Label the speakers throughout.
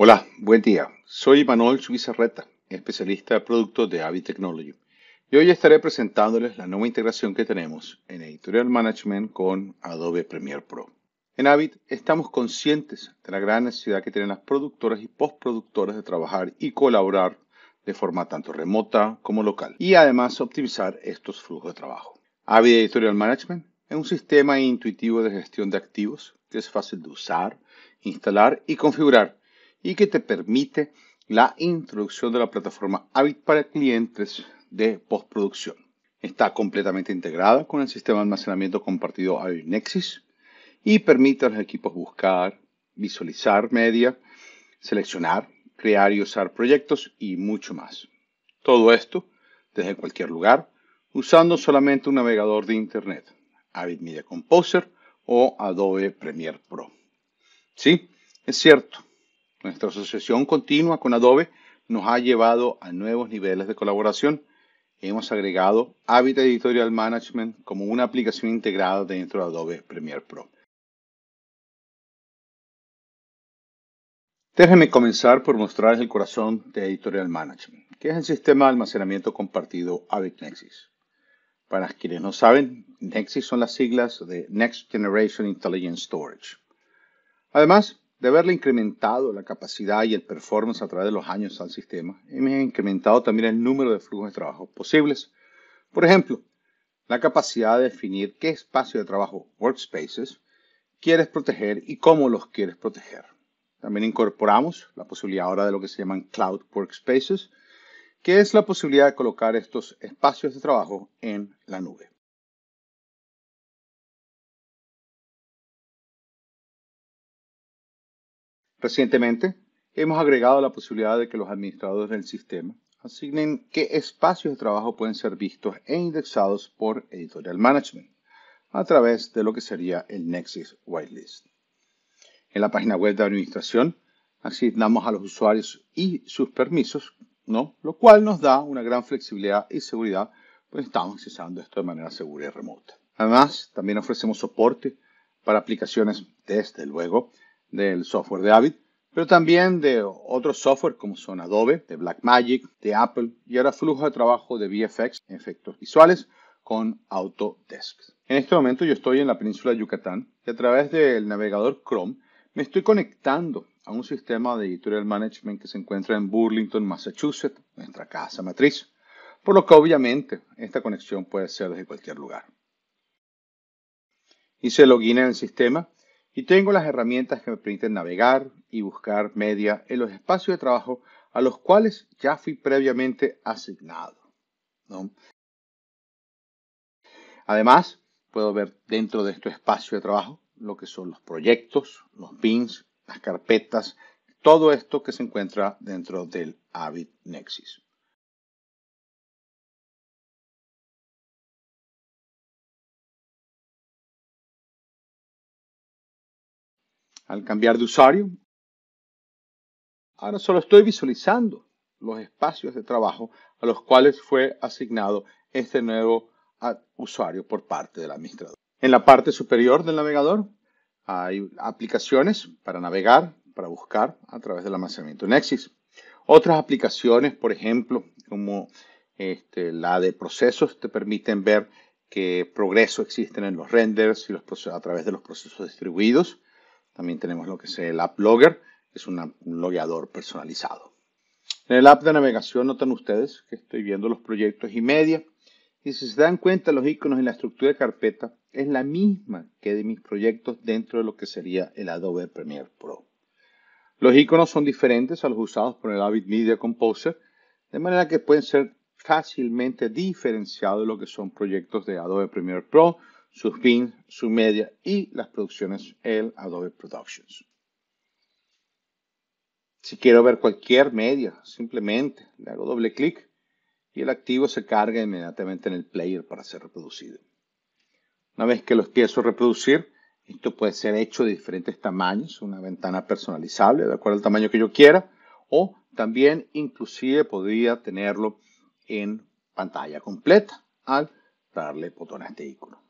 Speaker 1: Hola, buen día. Soy Manuel Suizarreta, especialista de productos de Avid Technology. Y hoy estaré presentándoles la nueva integración que tenemos en Editorial Management con Adobe Premiere Pro. En Avid estamos conscientes de la gran necesidad que tienen las productoras y postproductoras de trabajar y colaborar de forma tanto remota como local y además optimizar estos flujos de trabajo. Avid Editorial Management es un sistema intuitivo de gestión de activos que es fácil de usar, instalar y configurar y que te permite la introducción de la plataforma Avid para clientes de postproducción. Está completamente integrada con el sistema de almacenamiento compartido Avid Nexus y permite a los equipos buscar, visualizar media, seleccionar, crear y usar proyectos y mucho más. Todo esto desde cualquier lugar usando solamente un navegador de Internet, Avid Media Composer o Adobe Premiere Pro. Sí, es cierto, nuestra asociación continua con Adobe nos ha llevado a nuevos niveles de colaboración. Hemos agregado Avid Editorial Management como una aplicación integrada dentro de Adobe Premiere Pro. Déjenme comenzar por mostrarles el corazón de Editorial Management, que es el sistema de almacenamiento compartido Avid Nexus. Para quienes no saben, Nexus son las siglas de Next Generation Intelligent Storage. Además, de haberle incrementado la capacidad y el performance a través de los años al sistema, hemos incrementado también el número de flujos de trabajo posibles. Por ejemplo, la capacidad de definir qué espacio de trabajo, workspaces, quieres proteger y cómo los quieres proteger. También incorporamos la posibilidad ahora de lo que se llaman cloud workspaces, que es la posibilidad de colocar
Speaker 2: estos espacios de trabajo en la nube. Recientemente, hemos agregado la posibilidad de que los administradores del sistema asignen qué espacios
Speaker 1: de trabajo pueden ser vistos e indexados por Editorial Management a través de lo que sería el Nexus Whitelist. En la página web de administración asignamos a los usuarios y sus permisos, ¿no? lo cual nos da una gran flexibilidad y seguridad, pues estamos accesando esto de manera segura y remota. Además, también ofrecemos soporte para aplicaciones, desde luego, del software de Avid, pero también de otros software como son Adobe, de Blackmagic, de Apple y ahora flujo de trabajo de VFX, efectos visuales, con Autodesk. En este momento yo estoy en la península de Yucatán y a través del navegador Chrome me estoy conectando a un sistema de editorial management que se encuentra en Burlington, Massachusetts, nuestra casa matriz, por lo que obviamente esta conexión puede ser desde cualquier lugar. Hice login en el sistema y tengo las herramientas que me permiten navegar y buscar media en los espacios de trabajo a los cuales ya fui previamente asignado. Además, puedo ver dentro de este espacio de trabajo lo que son los proyectos, los pins, las carpetas, todo
Speaker 2: esto que se encuentra dentro del Avid Nexus. al cambiar de usuario. Ahora solo estoy visualizando los espacios de trabajo a los cuales fue
Speaker 1: asignado este nuevo ah, usuario por parte del administrador. En la parte superior del navegador hay aplicaciones para navegar, para buscar a través del almacenamiento Nexus. Otras aplicaciones, por ejemplo, como este, la de procesos, te permiten ver qué progreso existen en los renders y a través de los procesos distribuidos. También tenemos lo que es el App Logger, que es un logueador personalizado. En el app de navegación notan ustedes que estoy viendo los proyectos y media. Y si se dan cuenta, los iconos en la estructura de carpeta es la misma que de mis proyectos dentro de lo que sería el Adobe Premiere Pro. Los iconos son diferentes a los usados por el Avid Media Composer, de manera que pueden ser fácilmente diferenciados de lo que son proyectos de Adobe Premiere Pro sus pins, su media y las producciones el Adobe Productions. Si quiero ver cualquier media, simplemente le hago doble clic y el activo se carga inmediatamente en el player para ser reproducido. Una vez que lo empiezo a reproducir, esto puede ser hecho de diferentes tamaños, una ventana personalizable de acuerdo al tamaño que yo quiera, o también inclusive podría tenerlo en pantalla completa al darle botón a este icono.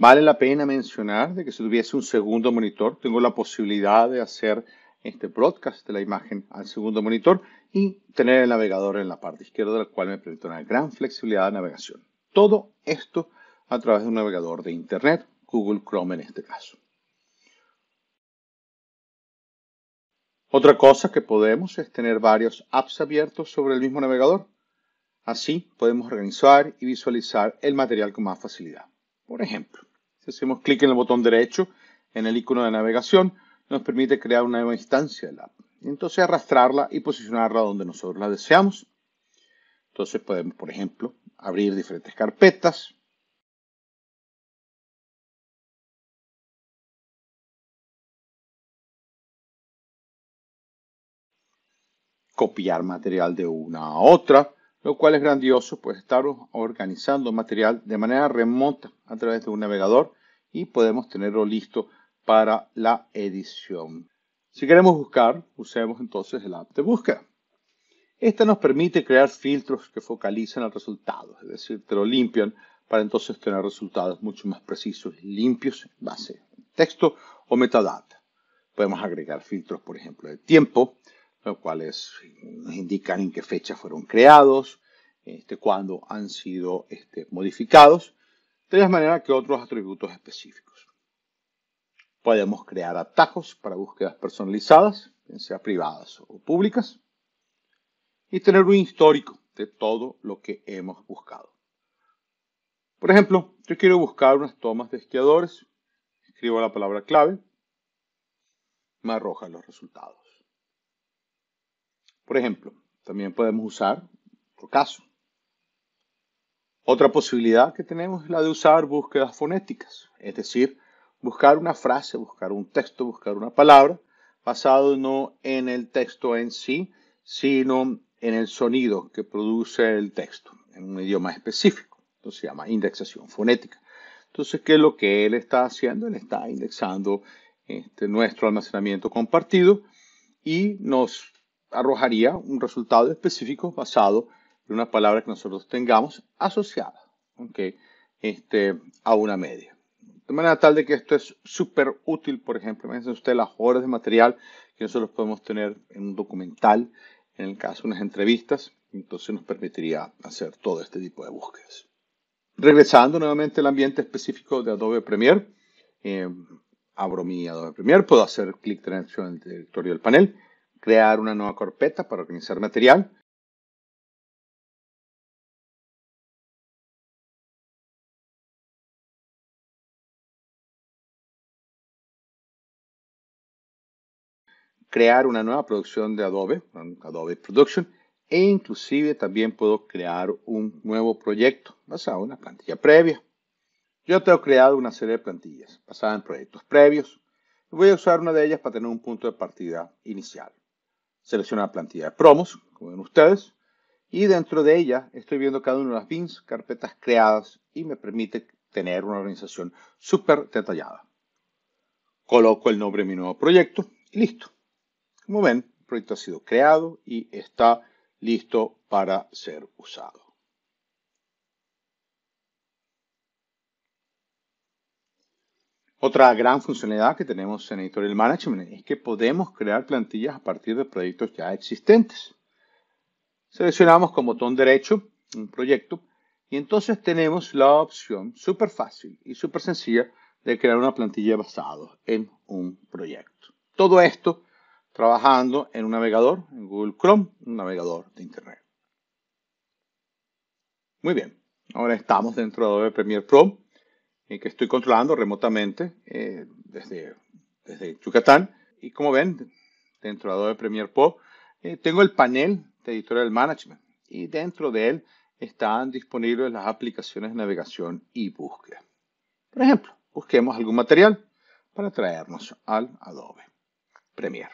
Speaker 1: Vale la pena mencionar de que si tuviese un segundo monitor, tengo la posibilidad de hacer este broadcast de la imagen al segundo monitor y tener el navegador en la parte izquierda, del cual me permite una gran flexibilidad de navegación. Todo esto a través de un navegador de Internet, Google Chrome en este caso. Otra cosa que podemos es tener varios apps abiertos sobre el mismo navegador. Así podemos organizar y visualizar el material con más facilidad. Por ejemplo, hacemos clic en el botón derecho, en el icono de navegación, nos permite crear una nueva instancia de app. Entonces arrastrarla y posicionarla donde nosotros la deseamos. Entonces podemos, por ejemplo,
Speaker 2: abrir diferentes carpetas. Copiar material de una a otra, lo cual es grandioso, pues
Speaker 1: estar organizando material de manera remota a través de un navegador y podemos tenerlo listo para la edición. Si queremos buscar, usemos entonces el app de búsqueda. Esta nos permite crear filtros que focalizan el resultado, es decir, te lo limpian para entonces tener resultados mucho más precisos y limpios en base texto o metadata. Podemos agregar filtros, por ejemplo, de tiempo, los cuales nos indican en qué fecha fueron creados, este, cuándo han sido este, modificados, de la manera que otros atributos específicos. Podemos crear atajos para búsquedas personalizadas, bien sea privadas o públicas, y tener un histórico de todo lo que hemos buscado. Por ejemplo, yo quiero buscar unas tomas de esquiadores, escribo la palabra clave, me arrojan los resultados. Por ejemplo, también podemos usar, por caso, otra posibilidad que tenemos es la de usar búsquedas fonéticas, es decir, buscar una frase, buscar un texto, buscar una palabra, basado no en el texto en sí, sino en el sonido que produce el texto, en un idioma específico. Entonces se llama indexación fonética. Entonces, ¿qué es lo que él está haciendo? Él está indexando este, nuestro almacenamiento compartido y nos arrojaría un resultado específico basado en una palabra que nosotros tengamos asociada okay, este, a una media. De manera tal de que esto es súper útil, por ejemplo, imagínense usted las horas de material que nosotros podemos tener en un documental, en el caso de unas entrevistas, entonces nos permitiría hacer todo este tipo de búsquedas. Regresando nuevamente al ambiente específico de Adobe Premiere, eh, abro mi Adobe Premiere, puedo hacer clic derecho en el directorio del panel, crear
Speaker 2: una nueva carpeta para organizar material, crear una nueva producción
Speaker 1: de Adobe, Adobe Production, e inclusive también puedo crear un nuevo proyecto basado en una plantilla previa. Yo tengo creado una serie de plantillas basadas en proyectos previos. Voy a usar una de ellas para tener un punto de partida inicial. Selecciono la plantilla de promos, como ven ustedes, y dentro de ella estoy viendo cada una de las bins, carpetas creadas, y me permite tener una organización súper detallada. Coloco el nombre de mi nuevo proyecto y listo. Como ven, el proyecto ha sido creado y está listo para ser usado. Otra gran funcionalidad que tenemos en Editorial Management es que podemos crear plantillas a partir de proyectos ya existentes. Seleccionamos con botón derecho un proyecto y entonces tenemos la opción súper fácil y súper sencilla de crear una plantilla basada en un proyecto. Todo esto trabajando en un navegador, en Google Chrome, un navegador de Internet. Muy bien, ahora estamos dentro de Adobe Premiere Pro, eh, que estoy controlando remotamente eh, desde, desde Yucatán. Y como ven, dentro de Adobe Premiere Pro, eh, tengo el panel de Editorial Management, y dentro de él están disponibles las aplicaciones de navegación y búsqueda. Por ejemplo, busquemos algún material para traernos al Adobe Premiere.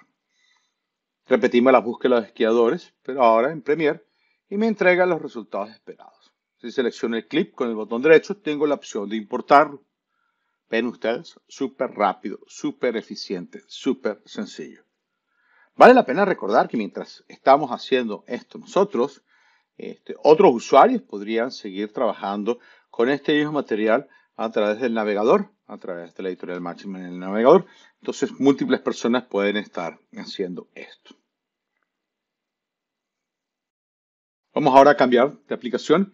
Speaker 1: Repetimos la búsqueda de esquiadores, pero ahora en Premiere, y me entrega los resultados esperados. Si selecciono el clip con el botón derecho, tengo la opción de importarlo. Ven ustedes, súper rápido, súper eficiente, súper sencillo. Vale la pena recordar que mientras estamos haciendo esto nosotros, este, otros usuarios podrían seguir trabajando con este mismo material a través del navegador, a través de la editorial máxima en el navegador, entonces, múltiples personas pueden estar haciendo esto. Vamos ahora a cambiar de aplicación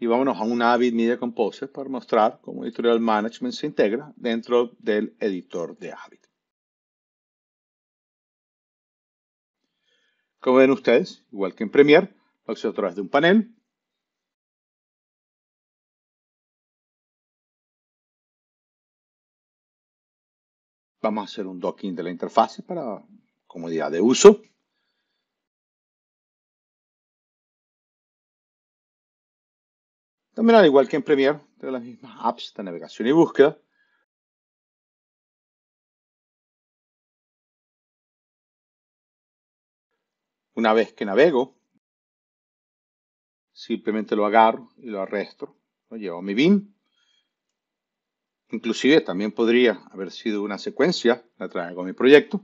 Speaker 1: y vámonos a un Avid Media Composer para mostrar cómo Editorial Management se integra dentro
Speaker 2: del editor de Avid. Como ven ustedes, igual que en Premiere, lo acceso a través de un panel Vamos a hacer un docking de la interfaz para comodidad de uso. También al igual que en Premiere, tengo las mismas apps de navegación y búsqueda. Una vez que navego, simplemente lo agarro
Speaker 1: y lo arresto, lo llevo a mi BIM Inclusive también podría haber sido una secuencia, la traigo a mi proyecto.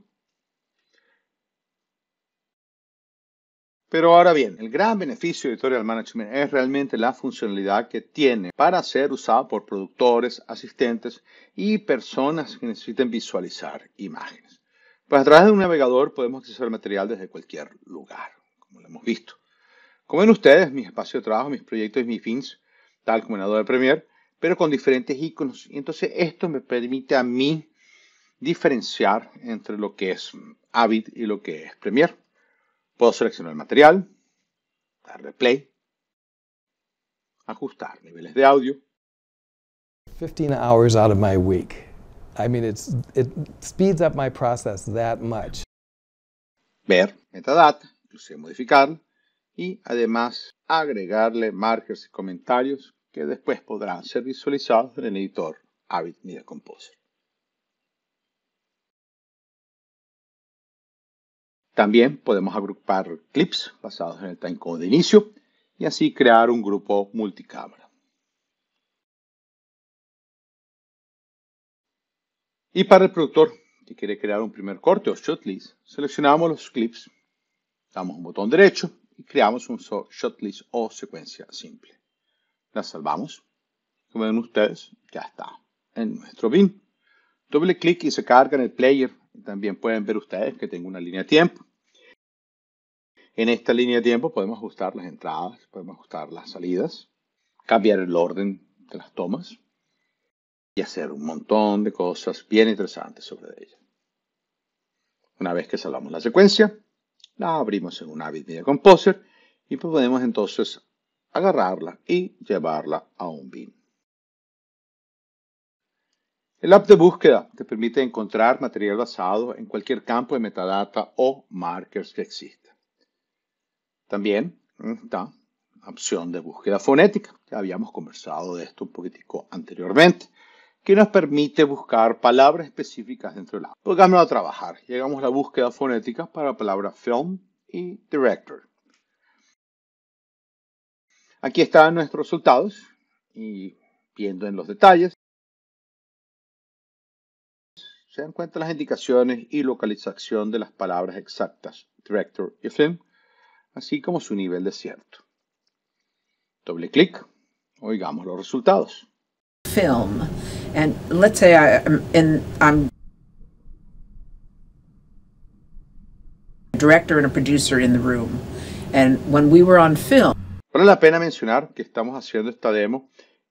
Speaker 1: Pero ahora bien, el gran beneficio de Editorial Management es realmente la funcionalidad que tiene para ser usada por productores, asistentes y personas que necesiten visualizar imágenes. Pues a través de un navegador podemos utilizar material desde cualquier lugar, como lo hemos visto. Como en ustedes, mi espacio de trabajo, mis proyectos y mis fins, tal como en Adobe Premiere, pero con diferentes iconos. Entonces esto me permite a mí diferenciar entre lo que es Avid y lo que es Premiere. Puedo seleccionar el material, darle play, ajustar niveles de audio.
Speaker 2: 15 hours out process Ver
Speaker 1: metadata, inclusive modificar y además agregarle markers y comentarios que después podrán ser visualizados en el editor Avid Media Composer. También podemos agrupar clips basados en el timecode de inicio y así crear un grupo multicámara. Y para el productor que quiere crear un primer corte o shot list, seleccionamos los clips, damos un botón derecho y creamos un shot list o secuencia simple la salvamos. Como ven ustedes, ya está en nuestro bin. Doble clic y se carga en el player. También pueden ver ustedes que tengo una línea de tiempo. En esta línea de tiempo podemos ajustar las entradas, podemos ajustar las salidas, cambiar el orden de las tomas y hacer un montón de cosas bien interesantes sobre ella. Una vez que salvamos la secuencia, la abrimos en un Avid Media Composer y podemos entonces agarrarla y llevarla a un bin. El app de búsqueda te permite encontrar material basado en cualquier campo de metadata o markers que exista. También mm, está la opción de búsqueda fonética. Ya habíamos conversado de esto un poquitico anteriormente, que nos permite buscar palabras específicas dentro del app. Pongámoslo pues a trabajar. Llegamos a la búsqueda fonética para palabras film
Speaker 2: y director. Aquí están nuestros resultados y viendo en los detalles,
Speaker 1: se dan cuenta las indicaciones y localización de las palabras exactas, director y film, así como su nivel de cierto. Doble clic, oigamos los resultados. Film, and let's say I, in, director and a producer in the room, and when we were on film, Vale la pena mencionar que estamos haciendo esta demo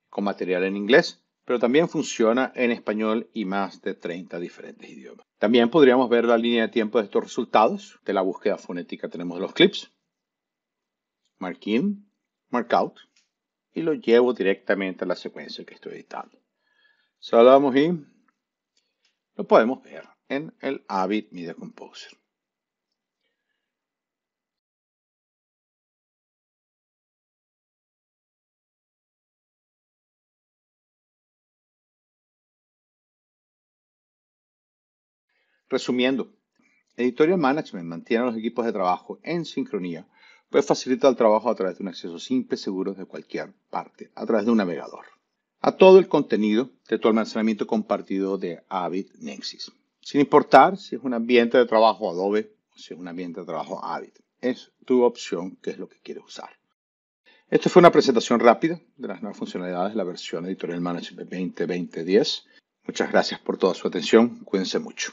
Speaker 1: con material en inglés, pero también funciona en español y más de 30 diferentes idiomas. También podríamos ver la línea de tiempo de estos resultados. De la búsqueda fonética tenemos los clips, mark in, mark out, y lo llevo directamente a la secuencia que estoy editando. Saludamos y
Speaker 2: lo podemos ver en el Avid Media Composer. Resumiendo, Editorial Management mantiene a los equipos de
Speaker 1: trabajo en sincronía, pues facilita el trabajo a través de un acceso simple y seguro de cualquier parte, a través de un navegador. A todo el contenido de tu almacenamiento compartido de Avid Nexis, sin importar si es un ambiente de trabajo Adobe o si es un ambiente de trabajo Avid. Es tu opción, que es lo que quieres usar. Esto fue una presentación rápida de las nuevas funcionalidades de la versión Editorial Management 2020.10. Muchas gracias por toda su atención. Cuídense mucho.